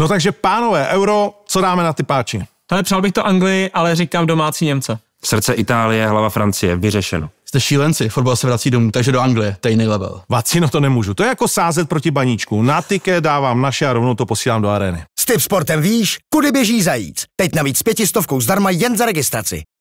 No takže pánové, euro, co dáme na ty páči? Tady přál bych to Anglii, ale říkám domácí Němce. srdce Itálie, hlava Francie, vyřešeno. Jste šílenci, fotbal se vrací domů, takže do Anglie, to je level. Vacino to nemůžu, to je jako sázet proti baníčku. Na tiké dávám naše a rovnou to posílám do arény. S tip sportem víš, kudy běží zajíc. Teď navíc s pětistovkou zdarma jen za registraci.